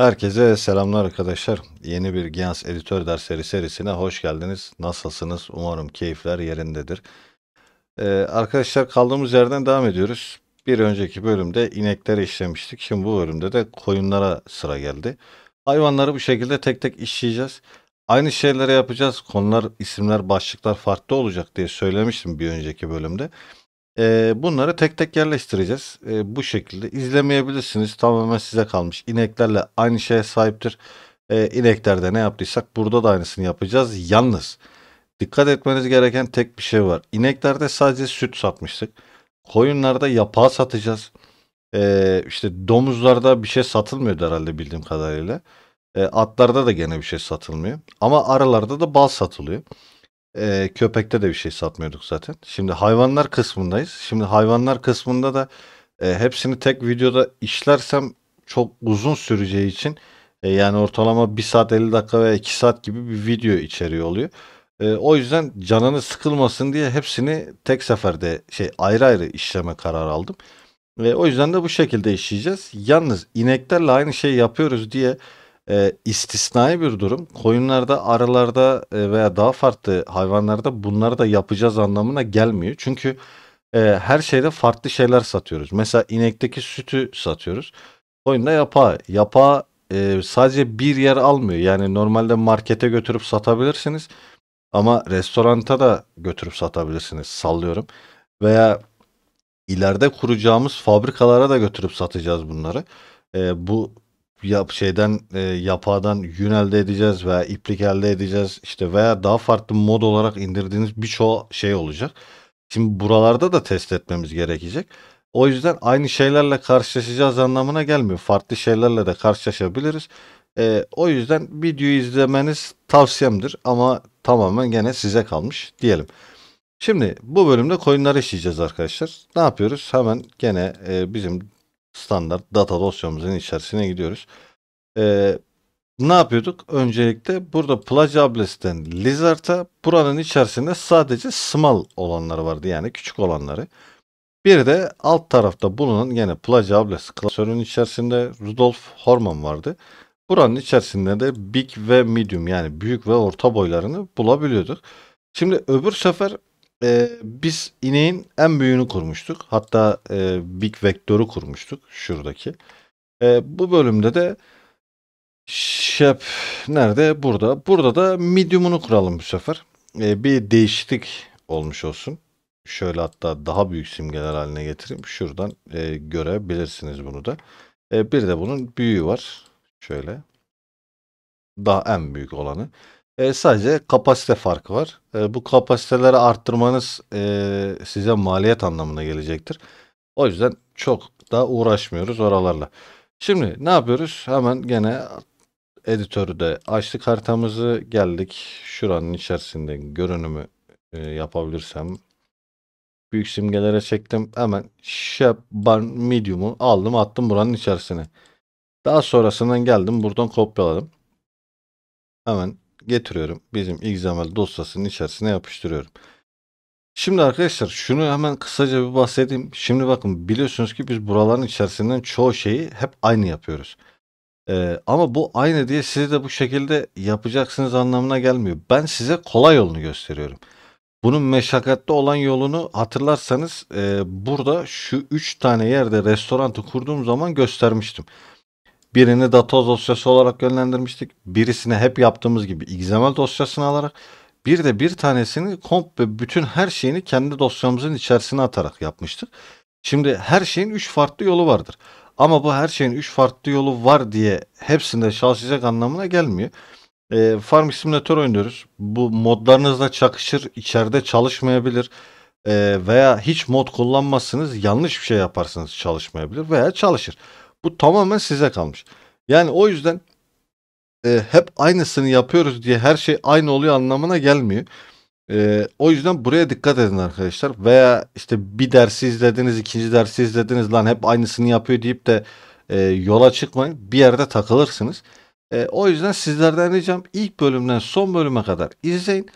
Herkese selamlar arkadaşlar. Yeni bir Gians Editör Dersleri serisine hoş geldiniz. Nasılsınız? Umarım keyifler yerindedir. Ee, arkadaşlar kaldığımız yerden devam ediyoruz. Bir önceki bölümde inekleri işlemiştik. Şimdi bu bölümde de koyunlara sıra geldi. Hayvanları bu şekilde tek tek işleyeceğiz. Aynı şeyleri yapacağız. Konular, isimler, başlıklar farklı olacak diye söylemiştim bir önceki bölümde. E, bunları tek tek yerleştireceğiz. E, bu şekilde izlemeyebilirsiniz. Tamamen size kalmış. İneklerle aynı şeye sahiptir. E, ineklerde ne yaptıysak burada da aynısını yapacağız. Yalnız dikkat etmeniz gereken tek bir şey var. İneklerde sadece süt satmıştık. Koyunlarda yapağı satacağız. E, işte domuzlarda bir şey satılmıyordu herhalde bildiğim kadarıyla. E, atlarda da gene bir şey satılmıyor. Ama aralarda da bal satılıyor e, köpekte de bir şey satmıyorduk zaten. Şimdi hayvanlar kısmındayız. Şimdi hayvanlar kısmında da e, hepsini tek videoda işlersem çok uzun süreceği için e, yani ortalama 1 saat 50 dakika veya 2 saat gibi bir video içeriği oluyor. E, o yüzden canını sıkılmasın diye hepsini tek seferde şey ayrı ayrı işleme karar aldım. Ve o yüzden de bu şekilde işleyeceğiz. Yalnız ineklerle aynı şeyi yapıyoruz diye e, istisnai bir durum. Koyunlarda, arılarda e, veya daha farklı hayvanlarda bunları da yapacağız anlamına gelmiyor. Çünkü e, her şeyde farklı şeyler satıyoruz. Mesela inekteki sütü satıyoruz. Koyunda yapağı. yapa, e, sadece bir yer almıyor. Yani normalde markete götürüp satabilirsiniz. Ama restoranta da götürüp satabilirsiniz sallıyorum. Veya ileride kuracağımız fabrikalara da götürüp satacağız bunları. E, bu yap şeyden e, yapadan yün elde edeceğiz veya iplik elde edeceğiz işte veya daha farklı mod olarak indirdiğiniz birçok şey olacak. Şimdi buralarda da test etmemiz gerekecek. O yüzden aynı şeylerle karşılaşacağız anlamına gelmiyor. Farklı şeylerle de karşılaşabiliriz. E, o yüzden videoyu izlemeniz tavsiyemdir ama tamamen gene size kalmış diyelim. Şimdi bu bölümde coinları işleyeceğiz arkadaşlar. Ne yapıyoruz? Hemen gene e, bizim standart data dosyamızın içerisine gidiyoruz. Ee, ne yapıyorduk? Öncelikle burada plage lizard'a buranın içerisinde sadece small olanları vardı yani küçük olanları. Bir de alt tarafta bulunan yine plage ablesi klasörünün içerisinde Rudolf Horman vardı. Buranın içerisinde de big ve medium yani büyük ve orta boylarını bulabiliyorduk. Şimdi öbür sefer e, biz ineğin en büyüğünü kurmuştuk. Hatta e, Big Vector'u kurmuştuk şuradaki. E, bu bölümde de Shep nerede? Burada. Burada da medium'unu kuralım bu sefer. E, bir değişiklik olmuş olsun. Şöyle hatta daha büyük simgeler haline getireyim. Şuradan e, görebilirsiniz bunu da. E, bir de bunun büyüğü var. Şöyle. Daha en büyük olanı. E, sadece kapasite farkı var. E, bu kapasiteleri arttırmanız e, size maliyet anlamına gelecektir. O yüzden çok da uğraşmıyoruz oralarla. Şimdi ne yapıyoruz? Hemen gene editörü de açtık haritamızı. Geldik şuranın içerisinde görünümü e, yapabilirsem. Büyük simgelere çektim. Hemen Shape Medium'u aldım attım buranın içerisine. Daha sonrasından geldim buradan kopyaladım. Hemen getiriyorum. Bizim XML dosyasının içerisine yapıştırıyorum. Şimdi arkadaşlar şunu hemen kısaca bir bahsedeyim. Şimdi bakın biliyorsunuz ki biz buraların içerisinden çoğu şeyi hep aynı yapıyoruz. Ee, ama bu aynı diye siz de bu şekilde yapacaksınız anlamına gelmiyor. Ben size kolay yolunu gösteriyorum. Bunun meşakkatli olan yolunu hatırlarsanız e, burada şu 3 tane yerde restoranı kurduğum zaman göstermiştim. Birini data dosyası olarak yönlendirmiştik. birisini hep yaptığımız gibi XML dosyasını alarak bir de bir tanesini komp ve bütün her şeyini kendi dosyamızın içerisine atarak yapmıştık. Şimdi her şeyin 3 farklı yolu vardır. Ama bu her şeyin 3 farklı yolu var diye hepsinde çalışacak anlamına gelmiyor. E, ee, Farming Simulator oynuyoruz. Bu modlarınızla çakışır, içeride çalışmayabilir e, veya hiç mod kullanmazsınız yanlış bir şey yaparsınız çalışmayabilir veya çalışır. Bu tamamen size kalmış. Yani o yüzden e, hep aynısını yapıyoruz diye her şey aynı oluyor anlamına gelmiyor. E, o yüzden buraya dikkat edin arkadaşlar. Veya işte bir dersi izlediniz, ikinci dersi izlediniz lan hep aynısını yapıyor deyip de e, yola çıkmayın. Bir yerde takılırsınız. E, o yüzden sizlerden ricam ilk bölümden son bölüme kadar izleyin.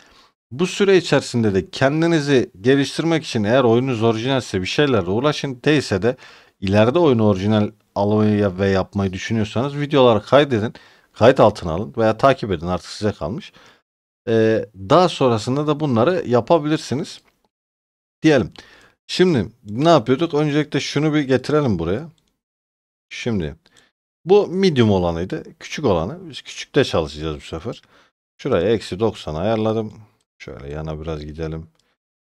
Bu süre içerisinde de kendinizi geliştirmek için eğer oyunuz orijinalse bir şeylerle uğraşın. Değilse de ileride oyun orijinal almayı ve yapmayı düşünüyorsanız videoları kaydedin. Kayıt altına alın veya takip edin artık size kalmış. Ee, daha sonrasında da bunları yapabilirsiniz. Diyelim. Şimdi ne yapıyorduk? Öncelikle şunu bir getirelim buraya. Şimdi bu medium olanıydı. Küçük olanı. Biz küçükte çalışacağız bu sefer. Şuraya eksi 90 ayarladım. Şöyle yana biraz gidelim.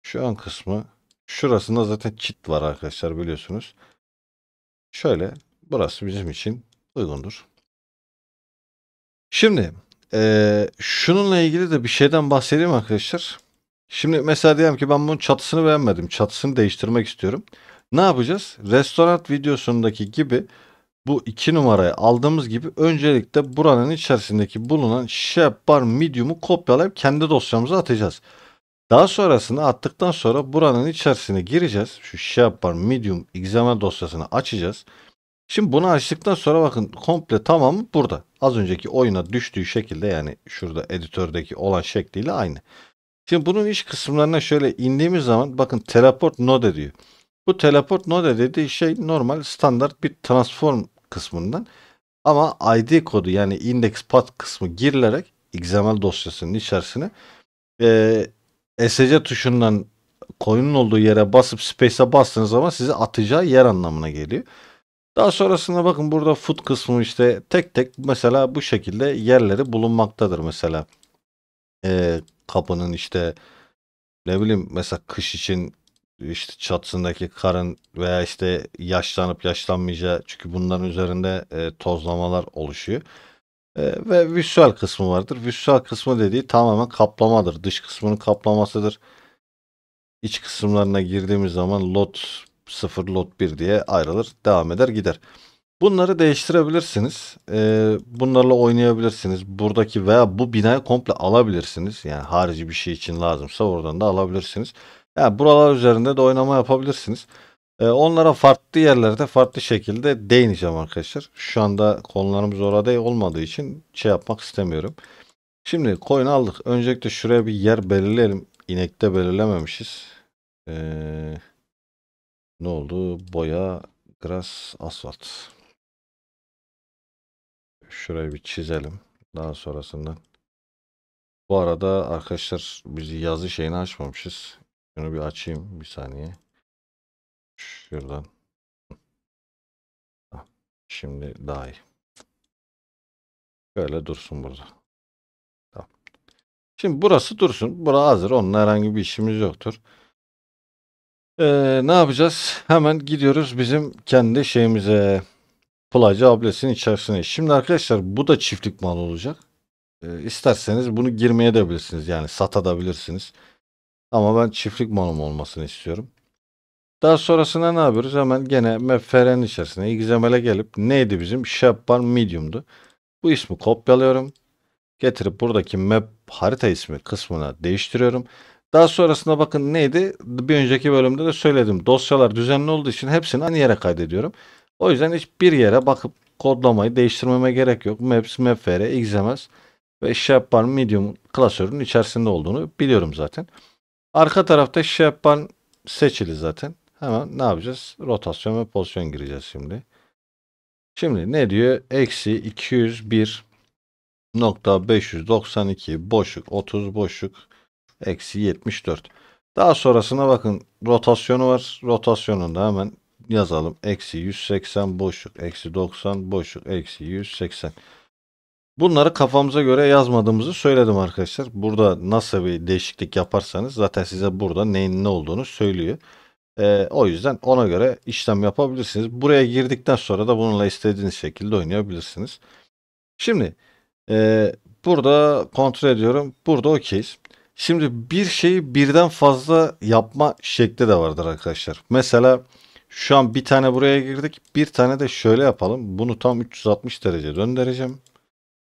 Şu ön kısmı. Şurasında zaten çit var arkadaşlar biliyorsunuz. Şöyle burası bizim için uygundur. Şimdi e, şununla ilgili de bir şeyden bahsedeyim arkadaşlar. Şimdi mesela diyelim ki ben bunun çatısını beğenmedim. Çatısını değiştirmek istiyorum. Ne yapacağız? Restoran videosundaki gibi bu iki numarayı aldığımız gibi öncelikle buranın içerisindeki bulunan Shep Bar Medium'u kopyalayıp kendi dosyamıza atacağız. Daha sonrasında attıktan sonra buranın içerisine gireceğiz. Şu Shep Bar Medium XML dosyasını açacağız. Şimdi bunu açtıktan sonra bakın komple tamam burada. Az önceki oyuna düştüğü şekilde yani şurada editördeki olan şekliyle aynı. Şimdi bunun iç kısımlarına şöyle indiğimiz zaman bakın teleport node diyor. Bu teleport node dediği şey normal standart bir transform kısmından ama ID kodu yani index path kısmı girilerek XML dosyasının içerisine e, SC tuşundan koyunun olduğu yere basıp space'e bastığınız zaman sizi atacağı yer anlamına geliyor. Daha sonrasında bakın burada foot kısmı işte tek tek mesela bu şekilde yerleri bulunmaktadır mesela. E, kapının işte ne bileyim mesela kış için işte çatısındaki karın veya işte yaşlanıp yaşlanmayacağı çünkü bunların üzerinde e, tozlamalar oluşuyor. E, ve vüsal kısmı vardır. Vüsal kısmı dediği tamamen kaplamadır. Dış kısmının kaplamasıdır. İç kısımlarına girdiğimiz zaman lot 0 lot 1 diye ayrılır devam eder gider. Bunları değiştirebilirsiniz. Ee, bunlarla oynayabilirsiniz. Buradaki veya bu binayı komple alabilirsiniz. Yani harici bir şey için lazımsa oradan da alabilirsiniz. Yani buralar üzerinde de oynama yapabilirsiniz. Ee, onlara farklı yerlerde farklı şekilde değineceğim arkadaşlar. Şu anda konularımız orada olmadığı için şey yapmak istemiyorum. Şimdi koyun aldık. Öncelikle şuraya bir yer belirleyelim. İnekte belirlememişiz. Eee... Ne oldu? Boya, gras, asfalt. Şurayı bir çizelim. Daha sonrasında. Bu arada arkadaşlar bizi yazı şeyini açmamışız. Şunu bir açayım bir saniye. Şuradan. Şimdi daha iyi. Böyle dursun burada. Tamam. Şimdi burası dursun. Burası hazır. Onunla herhangi bir işimiz yoktur. Ee, ne yapacağız? Hemen gidiyoruz bizim kendi şeyimize. Playcı ablesinin içerisine. Şimdi arkadaşlar bu da çiftlik mal olacak. Ee, isterseniz bunu girmeye de bilirsiniz. Yani satabilirsiniz. Ama ben çiftlik malım olmasını istiyorum. Daha sonrasında ne yapıyoruz? Hemen gene meferen içerisine XML'e gelip neydi bizim? Shepard Medium'du. Bu ismi kopyalıyorum. Getirip buradaki map harita ismi kısmına değiştiriyorum. Daha sonrasında bakın neydi? Bir önceki bölümde de söyledim. Dosyalar düzenli olduğu için hepsini aynı yere kaydediyorum. O yüzden hiçbir yere bakıp kodlamayı değiştirmeme gerek yok. Maps, Mapfr, XMS ve ShapeBarn Medium klasörünün içerisinde olduğunu biliyorum zaten. Arka tarafta ShapeBarn seçili zaten. Hemen ne yapacağız? Rotasyon ve pozisyon gireceğiz şimdi. Şimdi ne diyor? Eksi 201.592 boşluk 30 boşluk Eksi 74. Daha sonrasına bakın rotasyonu var. Rotasyonunda hemen yazalım. Eksi 180 boşluk. Eksi 90 boşluk. Eksi 180. Bunları kafamıza göre yazmadığımızı söyledim arkadaşlar. Burada nasıl bir değişiklik yaparsanız zaten size burada neyin ne olduğunu söylüyor. Ee, o yüzden ona göre işlem yapabilirsiniz. Buraya girdikten sonra da bununla istediğiniz şekilde oynayabilirsiniz. Şimdi e, burada kontrol ediyorum. Burada okeyiz. Şimdi bir şeyi birden fazla yapma şekli de vardır arkadaşlar. Mesela şu an bir tane buraya girdik. Bir tane de şöyle yapalım. Bunu tam 360 derece döndüreceğim.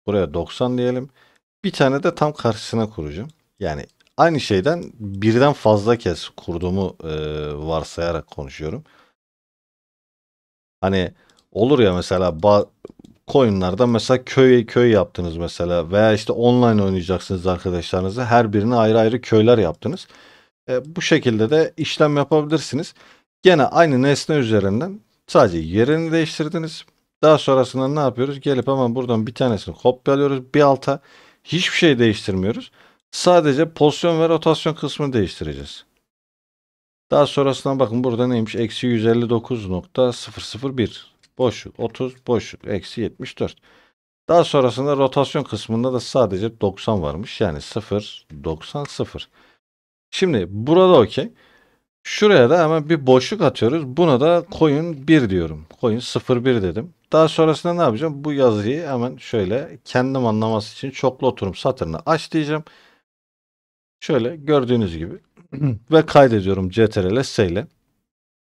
Buraya 90 diyelim. Bir tane de tam karşısına kuracağım. Yani aynı şeyden birden fazla kez kurduğumu e, varsayarak konuşuyorum. Hani olur ya mesela Coin'lerden mesela köy köy yaptınız mesela veya işte online oynayacaksınız arkadaşlarınızı her birine ayrı ayrı köyler yaptınız. E, bu şekilde de işlem yapabilirsiniz. Gene aynı nesne üzerinden sadece yerini değiştirdiniz. Daha sonrasında ne yapıyoruz? Gelip hemen buradan bir tanesini kopyalıyoruz bir alta. Hiçbir şey değiştirmiyoruz. Sadece pozisyon ve rotasyon kısmını değiştireceğiz. Daha sonrasında bakın burada neymiş? Eksi 159.001 boşluk 30 boşluk eksi 74. Daha sonrasında rotasyon kısmında da sadece 90 varmış. Yani 0 90 0. Şimdi burada okey. Şuraya da hemen bir boşluk atıyoruz. Buna da koyun 1 diyorum. Koyun 01 dedim. Daha sonrasında ne yapacağım? Bu yazıyı hemen şöyle kendim anlaması için çoklu oturum satırını aç diyeceğim. Şöyle gördüğünüz gibi ve kaydediyorum CTRL S ile.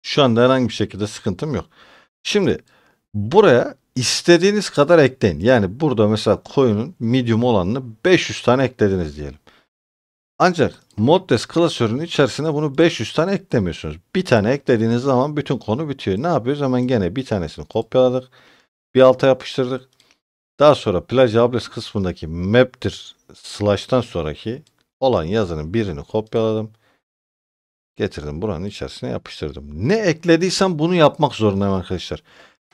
Şu anda herhangi bir şekilde sıkıntım yok. Şimdi buraya istediğiniz kadar ekleyin. Yani burada mesela koyunun medium olanını 500 tane eklediniz diyelim. Ancak moddes klasörünün içerisine bunu 500 tane eklemiyorsunuz. Bir tane eklediğiniz zaman bütün konu bitiyor. Ne yapıyoruz? Hemen gene bir tanesini kopyaladık. Bir alta yapıştırdık. Daha sonra plaj ables kısmındaki map'tir slash'tan sonraki olan yazının birini kopyaladım getirdim buranın içerisine yapıştırdım. Ne eklediysem bunu yapmak zorundayım arkadaşlar.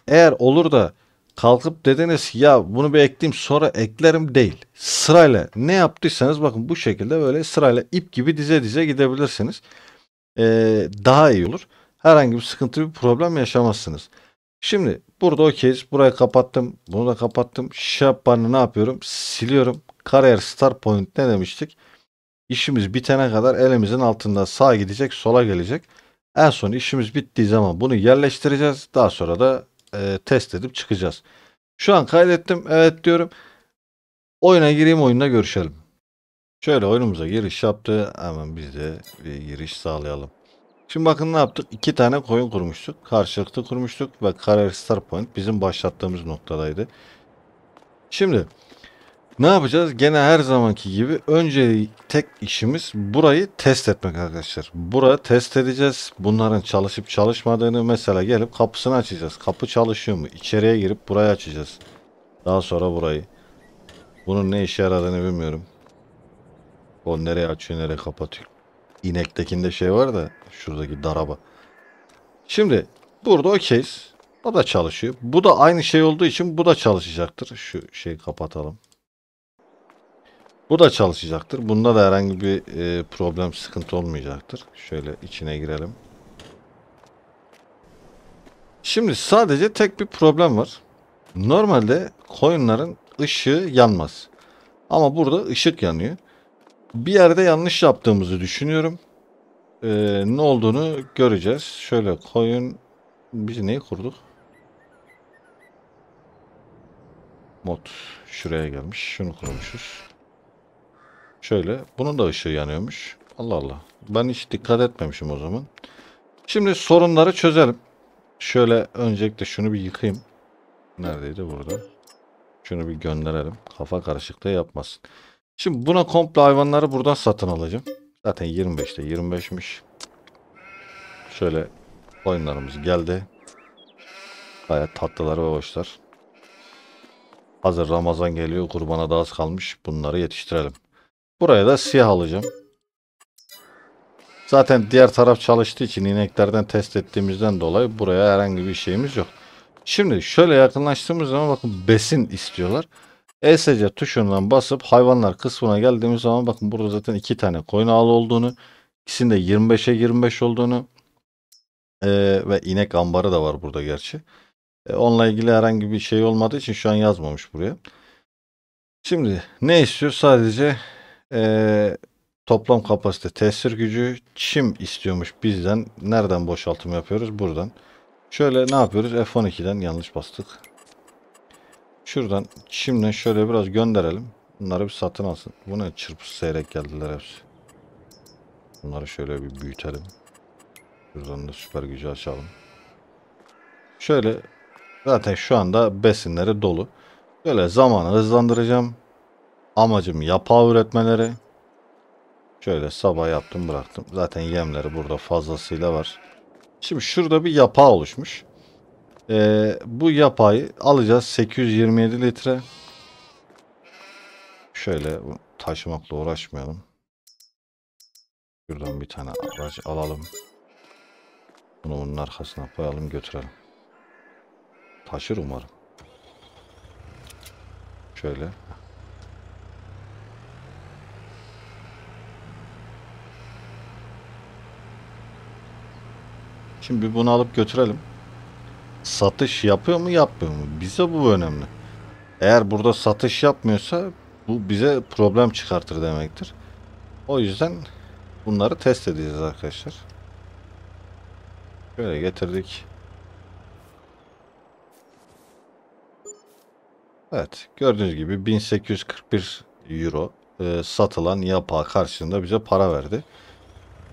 Eğer olur da kalkıp dediniz ya bunu bir ekleyeyim sonra eklerim değil. Sırayla ne yaptıysanız bakın bu şekilde böyle sırayla ip gibi dize dize gidebilirsiniz. Ee, daha iyi olur. Herhangi bir sıkıntı bir problem yaşamazsınız. Şimdi burada okey, Burayı kapattım. Bunu da kapattım. Şapanı ne yapıyorum? Siliyorum. Kariyer Star Point ne demiştik? işimiz bitene kadar elimizin altında sağa gidecek sola gelecek. En son işimiz bittiği zaman bunu yerleştireceğiz. Daha sonra da e, test edip çıkacağız. Şu an kaydettim. Evet diyorum. Oyuna gireyim oyunda görüşelim. Şöyle oyunumuza giriş yaptı. Hemen biz de bir giriş sağlayalım. Şimdi bakın ne yaptık? İki tane koyun kurmuştuk. Karşılıklı kurmuştuk ve karar Star Point bizim başlattığımız noktadaydı. Şimdi ne yapacağız? Gene her zamanki gibi önce tek işimiz burayı test etmek arkadaşlar. Burayı test edeceğiz. Bunların çalışıp çalışmadığını mesela gelip kapısını açacağız. Kapı çalışıyor mu? İçeriye girip burayı açacağız. Daha sonra burayı. Bunun ne işe yaradığını bilmiyorum. O nereye açıyor nereye kapatıyor. İnektekinde şey var da şuradaki daraba. Şimdi burada okeyiz. O da çalışıyor. Bu da aynı şey olduğu için bu da çalışacaktır. Şu şeyi kapatalım. Bu da çalışacaktır. Bunda da herhangi bir e, problem, sıkıntı olmayacaktır. Şöyle içine girelim. Şimdi sadece tek bir problem var. Normalde koyunların ışığı yanmaz. Ama burada ışık yanıyor. Bir yerde yanlış yaptığımızı düşünüyorum. Ee, ne olduğunu göreceğiz. Şöyle koyun. biz neyi kurduk? Mod şuraya gelmiş. Şunu kurmuşuz. Şöyle. Bunun da ışığı yanıyormuş. Allah Allah. Ben hiç dikkat etmemişim o zaman. Şimdi sorunları çözelim. Şöyle öncelikle şunu bir yıkayayım. Neredeydi burada? Şunu bir gönderelim. Kafa karışıklığı yapmasın. Şimdi buna komple hayvanları buradan satın alacağım. Zaten 25'te 25'miş. Şöyle oyunlarımız geldi. Gayet tatlılar ve hoşlar. Hazır Ramazan geliyor. Kurbana da az kalmış. Bunları yetiştirelim. Buraya da siyah alacağım. Zaten diğer taraf çalıştığı için ineklerden test ettiğimizden dolayı buraya herhangi bir şeyimiz yok. Şimdi şöyle yakınlaştığımız zaman bakın besin istiyorlar. ESC tuşundan basıp hayvanlar kısmına geldiğimiz zaman bakın burada zaten iki tane koyun ağlı olduğunu, ikisinde 25'e 25 olduğunu e, ve inek ambarı da var burada gerçi. E, onunla ilgili herhangi bir şey olmadığı için şu an yazmamış buraya. Şimdi ne istiyor? Sadece ee, toplam kapasite tesir gücü çim istiyormuş bizden. Nereden boşaltım yapıyoruz? Buradan. Şöyle ne yapıyoruz? F12'den yanlış bastık. Şuradan çimden şöyle biraz gönderelim. Bunları bir satın alsın. Bu ne çırpı seyrek geldiler hepsi. Bunları şöyle bir büyütelim. Şuradan da süper gücü açalım. Şöyle zaten şu anda besinleri dolu. Böyle zamanı hızlandıracağım. Amacım yapağı üretmeleri. Şöyle sabah yaptım bıraktım. Zaten yemleri burada fazlasıyla var. Şimdi şurada bir yapağı oluşmuş. Ee, bu yapayı alacağız 827 litre. Şöyle taşımakla uğraşmayalım. Şuradan bir tane araç alalım. Bunu bunun arkasına koyalım götürelim. Taşır umarım. Şöyle. Şimdi bunu alıp götürelim. Satış yapıyor mu yapmıyor mu? Bize bu önemli. Eğer burada satış yapmıyorsa bu bize problem çıkartır demektir. O yüzden bunları test edeceğiz arkadaşlar. Şöyle getirdik. Evet gördüğünüz gibi 1841 euro e, satılan yapağı karşılığında bize para verdi.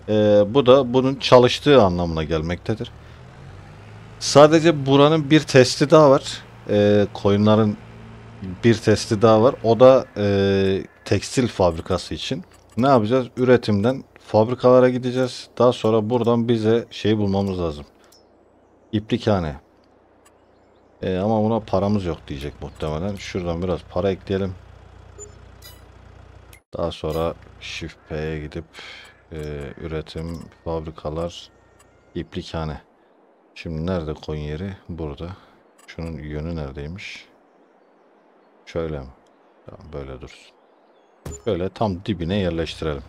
E, bu da bunun çalıştığı anlamına gelmektedir. Sadece buranın bir testi daha var. E, koyunların bir testi daha var. O da e, tekstil fabrikası için. Ne yapacağız? Üretimden fabrikalara gideceğiz. Daha sonra buradan bize şey bulmamız lazım. İplikhane. E, ama buna paramız yok diyecek muhtemelen. Şuradan biraz para ekleyelim. Daha sonra Shift P'ye gidip e, üretim, fabrikalar, iplikhane. Şimdi nerede koyun yeri? Burada. Şunun yönü neredeymiş? Şöyle mi? Tamam böyle dursun. Böyle tam dibine yerleştirelim.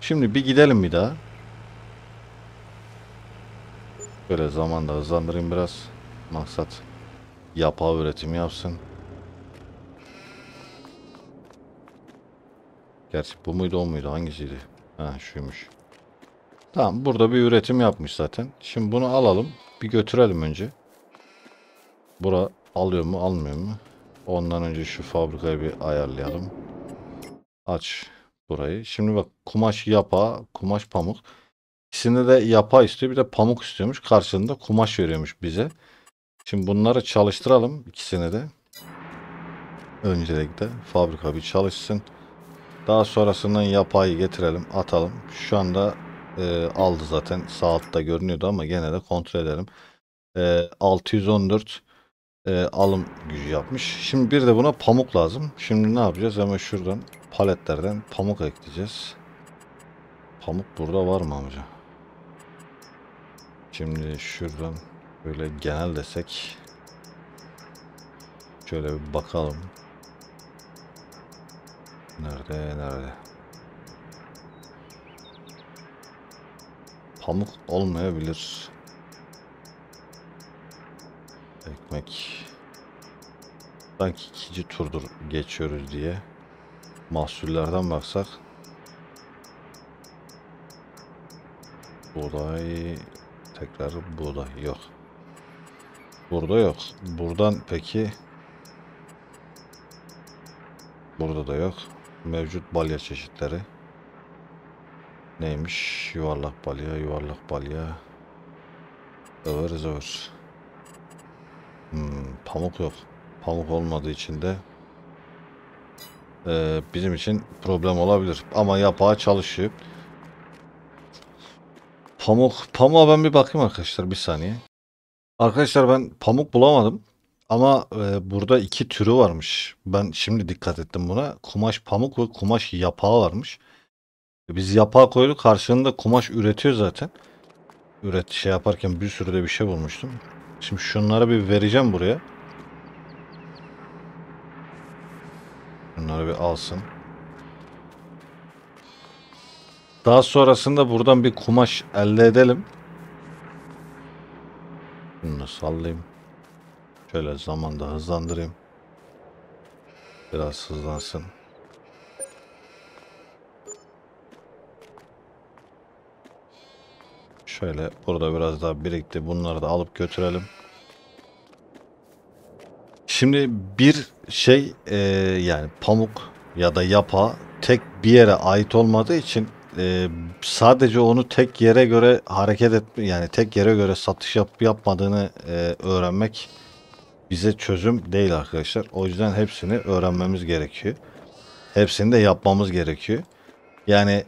Şimdi bir gidelim bir daha. Böyle zamanda hızlandırayım biraz. Maksat yapa üretimi yapsın. Gerçi bu muydu o muydu hangisiydi? Ha şuymuş. Tamam burada bir üretim yapmış zaten. Şimdi bunu alalım. Bir götürelim önce. Bura alıyor mu almıyor mu? Ondan önce şu fabrikayı bir ayarlayalım. Aç burayı. Şimdi bak kumaş yapa, kumaş pamuk. İkisinde de yapa istiyor bir de pamuk istiyormuş. Karşılığında kumaş veriyormuş bize. Şimdi bunları çalıştıralım ikisini de. Öncelikle fabrika bir çalışsın. Daha sonrasını yapayı getirelim atalım. Şu anda e, aldı zaten sağ altta görünüyordu ama gene de kontrol edelim. E, 614 e, alım gücü yapmış. Şimdi bir de buna pamuk lazım. Şimdi ne yapacağız? Hemen şuradan paletlerden pamuk ekleyeceğiz. Pamuk burada var mı amca? Şimdi şuradan böyle genel desek şöyle bir bakalım. Nerede nerede? Pamuk olmayabilir. Ekmek. Sanki ikinci turdur geçiyoruz diye. Mahsullerden baksak. Buğday. Tekrar buğday yok. Burada yok. Buradan peki. Burada da yok mevcut balya çeşitleri. Neymiş? Yuvarlak balya, yuvarlak balya. Zıvır zıvır. Hmm, pamuk yok. Pamuk olmadığı için de e, bizim için problem olabilir. Ama yapağı çalışıyor. Pamuk. Pamuğa ben bir bakayım arkadaşlar. Bir saniye. Arkadaşlar ben pamuk bulamadım. Ama e, burada iki türü varmış. Ben şimdi dikkat ettim buna. Kumaş pamuk ve kumaş yapağı varmış. Biz yapağı koyduk. Karşılığında kumaş üretiyor zaten. Üret şey yaparken bir sürü de bir şey bulmuştum. Şimdi şunları bir vereceğim buraya. Bunları bir alsın. Daha sonrasında buradan bir kumaş elde edelim. Bunu sallayayım. Şöyle zaman da hızlandırayım. Biraz hızlansın. Şöyle burada biraz daha birikti. Bunları da alıp götürelim. Şimdi bir şey e, yani pamuk ya da yapa tek bir yere ait olmadığı için e, sadece onu tek yere göre hareket et yani tek yere göre satış yap yapmadığını e, öğrenmek bize çözüm değil arkadaşlar. O yüzden hepsini öğrenmemiz gerekiyor. Hepsini de yapmamız gerekiyor. Yani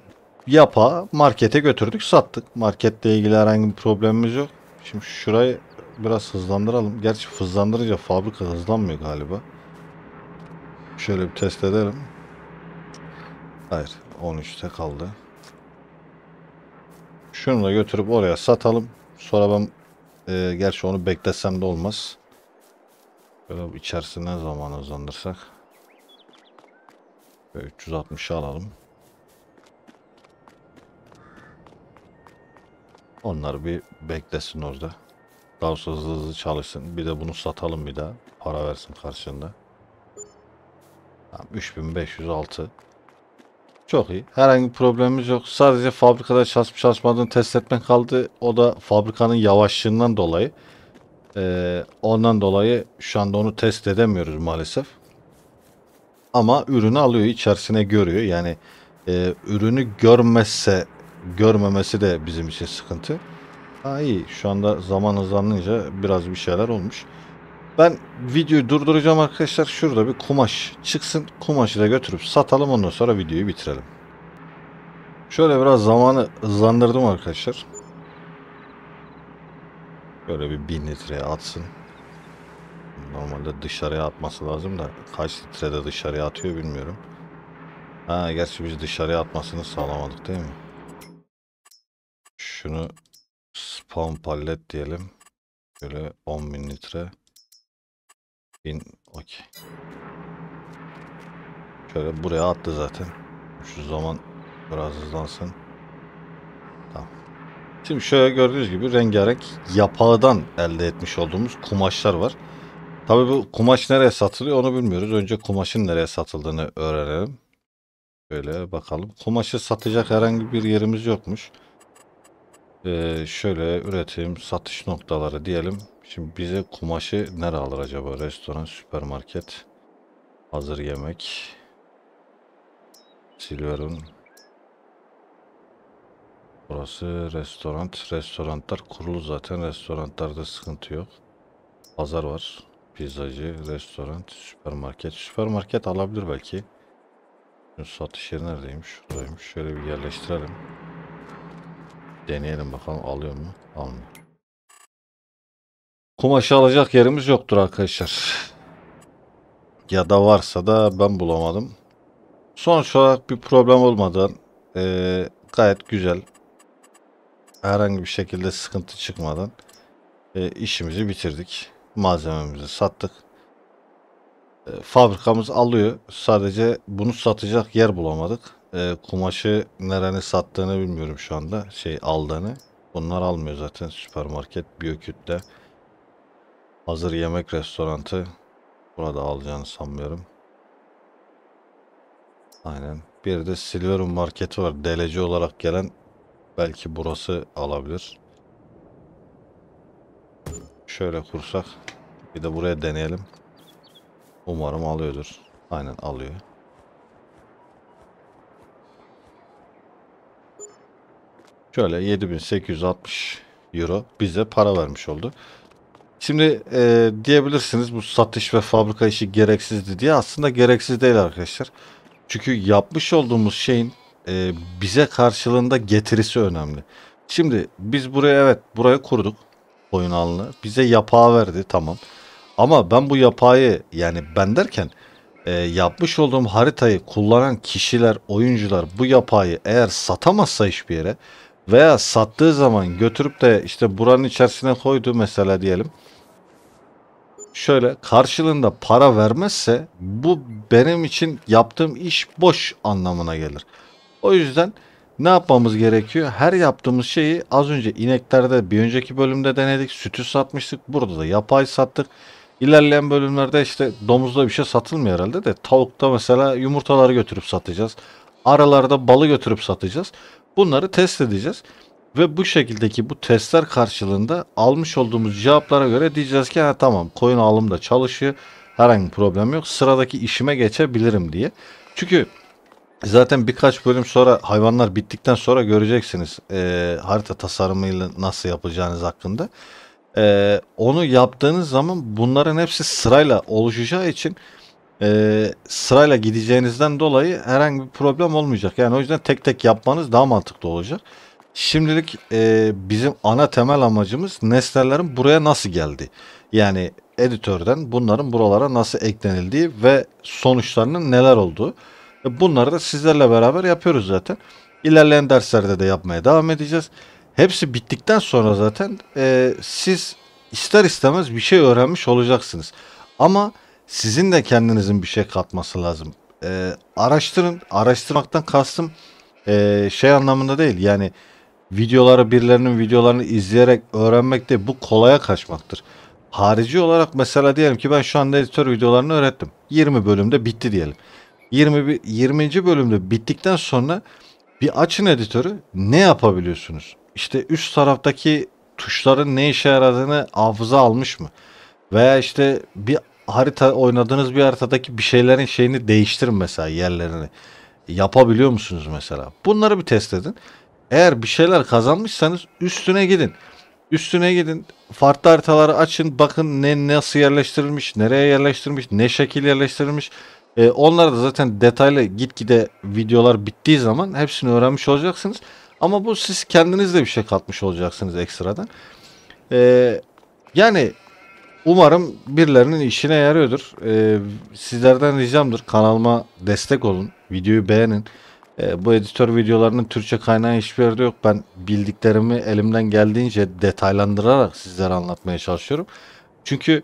yapa markete götürdük sattık. Marketle ilgili herhangi bir problemimiz yok. Şimdi şurayı biraz hızlandıralım. Gerçi hızlandırınca fabrika hızlanmıyor galiba. Şöyle bir test edelim. Hayır 13'te kaldı. Şunu da götürüp oraya satalım. Sonra ben e, gerçi onu beklesem de olmaz. Böyle içerisine zaman uzandırsak. Ve 360'ı alalım. Onlar bir beklesin orada. Daha hızlı hızlı çalışsın. Bir de bunu satalım bir daha. Para versin karşında. 3506. Çok iyi. Herhangi bir problemimiz yok. Sadece fabrikada çalışıp çalışmadığını test etmek kaldı. O da fabrikanın yavaşlığından dolayı. Ee, ondan dolayı şu anda onu test edemiyoruz maalesef. Ama ürünü alıyor içerisine görüyor. Yani e, ürünü görmezse görmemesi de bizim için sıkıntı. Ha iyi şu anda zaman hızlanınca biraz bir şeyler olmuş. Ben videoyu durduracağım arkadaşlar. Şurada bir kumaş çıksın. Kumaşı da götürüp satalım ondan sonra videoyu bitirelim. Şöyle biraz zamanı hızlandırdım arkadaşlar. Böyle bir bin litreye atsın. Normalde dışarıya atması lazım da kaç litrede dışarıya atıyor bilmiyorum. Ha gerçi biz dışarıya atmasını sağlamadık değil mi? Şunu spawn pallet diyelim. Böyle 10 bin litre. 1000 okey. Şöyle buraya attı zaten. Şu zaman biraz hızlansın. Tamam. Şimdi şöyle gördüğünüz gibi rengarenk yapağıdan elde etmiş olduğumuz kumaşlar var. Tabi bu kumaş nereye satılıyor onu bilmiyoruz. Önce kumaşın nereye satıldığını öğrenelim. Şöyle bakalım. Kumaşı satacak herhangi bir yerimiz yokmuş. Ee, şöyle üretim satış noktaları diyelim. Şimdi bize kumaşı nere alır acaba? Restoran, süpermarket, hazır yemek, silverun, Burası restoran. Restoranlar kurulu zaten. Restoranlarda sıkıntı yok. Pazar var. Pizzacı, restoran, süpermarket. Süpermarket alabilir belki. Şimdi satış yeri neredeymiş? Şuradaymış. Şöyle bir yerleştirelim. Deneyelim bakalım alıyor mu? Almıyor. Kumaşı alacak yerimiz yoktur arkadaşlar. Ya da varsa da ben bulamadım. Sonuç olarak bir problem olmadan e, gayet güzel herhangi bir şekilde sıkıntı çıkmadan e, işimizi bitirdik. Malzememizi sattık. E, fabrikamız alıyor. Sadece bunu satacak yer bulamadık. E, kumaşı nereni sattığını bilmiyorum şu anda. Şey aldığını. Bunlar almıyor zaten. Süpermarket, biyokütle. Hazır yemek restorantı. Burada alacağını sanmıyorum. Aynen. Bir de Silverum marketi var. DLC olarak gelen Belki burası alabilir. Şöyle kursak. Bir de buraya deneyelim. Umarım alıyordur. Aynen alıyor. Şöyle 7860 euro bize para vermiş oldu. Şimdi e, diyebilirsiniz bu satış ve fabrika işi gereksizdi diye. Aslında gereksiz değil arkadaşlar. Çünkü yapmış olduğumuz şeyin e, bize karşılığında getirisi önemli. Şimdi biz buraya evet buraya kurduk oyun alanı. Bize yapağı verdi tamam. Ama ben bu yapayı yani ben derken e, yapmış olduğum haritayı kullanan kişiler, oyuncular bu yapayı eğer satamazsa hiçbir yere veya sattığı zaman götürüp de işte buranın içerisine koydu mesela diyelim. Şöyle karşılığında para vermezse bu benim için yaptığım iş boş anlamına gelir. O yüzden ne yapmamız gerekiyor? Her yaptığımız şeyi az önce ineklerde bir önceki bölümde denedik. Sütü satmıştık. Burada da yapay sattık. İlerleyen bölümlerde işte domuzda bir şey satılmıyor herhalde de tavukta mesela yumurtaları götürüp satacağız. Aralarda balı götürüp satacağız. Bunları test edeceğiz. Ve bu şekildeki bu testler karşılığında almış olduğumuz cevaplara göre diyeceğiz ki ha, tamam koyun alım da çalışıyor. Herhangi bir problem yok. Sıradaki işime geçebilirim diye. Çünkü Zaten birkaç bölüm sonra hayvanlar bittikten sonra göreceksiniz e, harita tasarımıyla nasıl yapacağınız hakkında. E, onu yaptığınız zaman bunların hepsi sırayla oluşacağı için e, sırayla gideceğinizden dolayı herhangi bir problem olmayacak. Yani o yüzden tek tek yapmanız daha mantıklı olacak. Şimdilik e, bizim ana temel amacımız nesnelerin buraya nasıl geldi? Yani editörden bunların buralara nasıl eklenildiği ve sonuçlarının neler olduğu. E, bunları da sizlerle beraber yapıyoruz zaten. İlerleyen derslerde de yapmaya devam edeceğiz. Hepsi bittikten sonra zaten e, siz ister istemez bir şey öğrenmiş olacaksınız. Ama sizin de kendinizin bir şey katması lazım. E, araştırın. Araştırmaktan kastım e, şey anlamında değil. Yani videoları birilerinin videolarını izleyerek öğrenmek de bu kolaya kaçmaktır. Harici olarak mesela diyelim ki ben şu anda editör videolarını öğrettim. 20 bölümde bitti diyelim. 20, 20. bölümde bittikten sonra bir açın editörü ne yapabiliyorsunuz? İşte üst taraftaki tuşların ne işe yaradığını hafıza almış mı? Veya işte bir harita oynadığınız bir haritadaki bir şeylerin şeyini değiştirin mesela yerlerini. Yapabiliyor musunuz mesela? Bunları bir test edin. Eğer bir şeyler kazanmışsanız üstüne gidin. Üstüne gidin. Farklı haritaları açın. Bakın ne nasıl yerleştirilmiş, nereye yerleştirilmiş, ne şekil yerleştirilmiş. E, onlara da zaten detaylı gitgide videolar bittiği zaman hepsini öğrenmiş olacaksınız. Ama bu siz kendiniz de bir şey katmış olacaksınız ekstradan. E, yani umarım birilerinin işine yarıyordur. E, sizlerden ricamdır kanalıma destek olun. Videoyu beğenin. E, bu editör videolarının Türkçe kaynağı hiçbir yerde yok. Ben bildiklerimi elimden geldiğince detaylandırarak sizlere anlatmaya çalışıyorum. Çünkü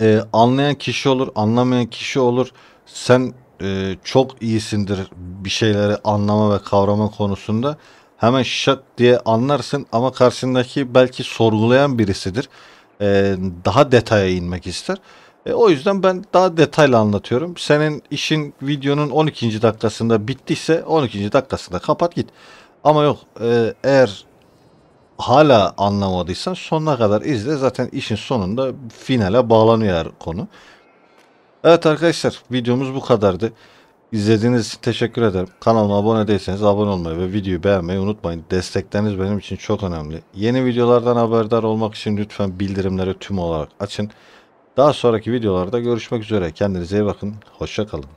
e, anlayan kişi olur, anlamayan kişi olur. Sen e, çok iyisindir bir şeyleri anlama ve kavrama konusunda. Hemen şat diye anlarsın ama karşısındaki belki sorgulayan birisidir. E, daha detaya inmek ister. E, o yüzden ben daha detaylı anlatıyorum. Senin işin videonun 12. dakikasında bittiyse 12. dakikasında kapat git. Ama yok e, eğer hala anlamadıysan sonuna kadar izle. Zaten işin sonunda finale bağlanıyor konu. Evet arkadaşlar videomuz bu kadardı. İzlediğiniz için teşekkür ederim. Kanalıma abone değilseniz abone olmayı ve videoyu beğenmeyi unutmayın. Destekleriniz benim için çok önemli. Yeni videolardan haberdar olmak için lütfen bildirimleri tüm olarak açın. Daha sonraki videolarda görüşmek üzere. Kendinize iyi bakın. Hoşçakalın.